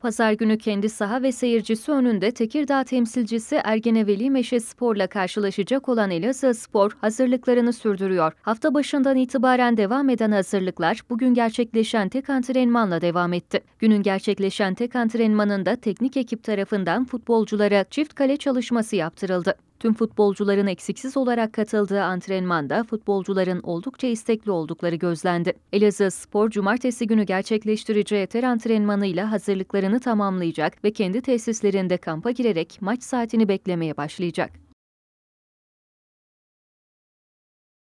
Pazar günü kendi saha ve seyircisi önünde Tekirdağ temsilcisi Ergeneveli Meşe Spor'la karşılaşacak olan Elazığ Spor hazırlıklarını sürdürüyor. Hafta başından itibaren devam eden hazırlıklar bugün gerçekleşen tek antrenmanla devam etti. Günün gerçekleşen tek antrenmanında teknik ekip tarafından futbolculara çift kale çalışması yaptırıldı. Tüm futbolcuların eksiksiz olarak katıldığı antrenmanda futbolcuların oldukça istekli oldukları gözlendi. Elazığ Spor cumartesi günü gerçekleştireceği ter antrenmanıyla hazırlıklarını tamamlayacak ve kendi tesislerinde kampa girerek maç saatini beklemeye başlayacak.